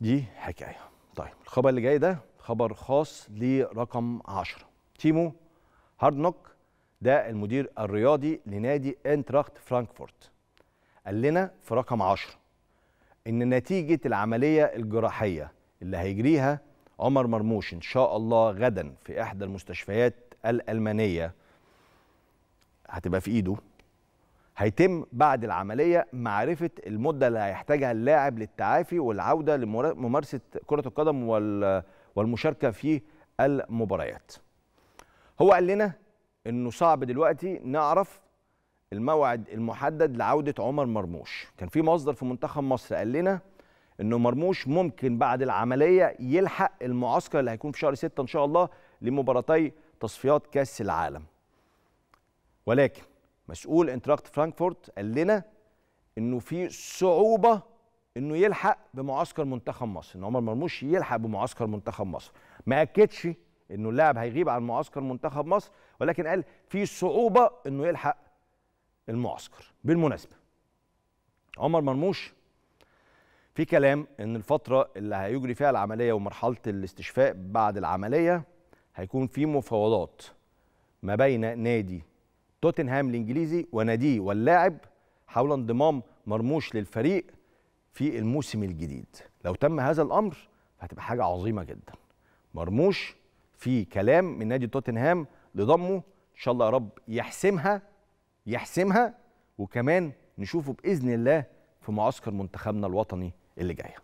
دي حكايه طيب الخبر اللي جاي ده خبر خاص لرقم 10 تيمو هاردنوك ده المدير الرياضي لنادي انتراخت فرانكفورت قال لنا في رقم 10 ان نتيجه العمليه الجراحيه اللي هيجريها عمر مرموش ان شاء الله غدا في احدى المستشفيات الالمانيه هتبقى في ايده هيتم بعد العملية معرفة المدة اللي هيحتاجها اللاعب للتعافي والعودة لممارسة كرة القدم والمشاركة في المباريات هو قال لنا انه صعب دلوقتي نعرف الموعد المحدد لعودة عمر مرموش كان في مصدر في منتخب مصر قال لنا انه مرموش ممكن بعد العملية يلحق المعسكر اللي هيكون في شهر 6 ان شاء الله لمباراتي تصفيات كاس العالم ولكن مسؤول انتراكت فرانكفورت قال لنا انه في صعوبه انه يلحق بمعسكر منتخب مصر ان عمر مرموش يلحق بمعسكر منتخب مصر ما اكدش انه اللاعب هيغيب عن معسكر منتخب مصر ولكن قال في صعوبه انه يلحق المعسكر بالمناسبه عمر مرموش في كلام ان الفتره اللي هيجري فيها العمليه ومرحله الاستشفاء بعد العمليه هيكون في مفاوضات ما بين نادي توتنهام الانجليزي وناديه واللاعب حول انضمام مرموش للفريق في الموسم الجديد لو تم هذا الامر هتبقى حاجه عظيمه جدا مرموش في كلام من نادي توتنهام لضمه ان شاء الله يا رب يحسمها يحسمها وكمان نشوفه باذن الله في معسكر منتخبنا الوطني اللي جايه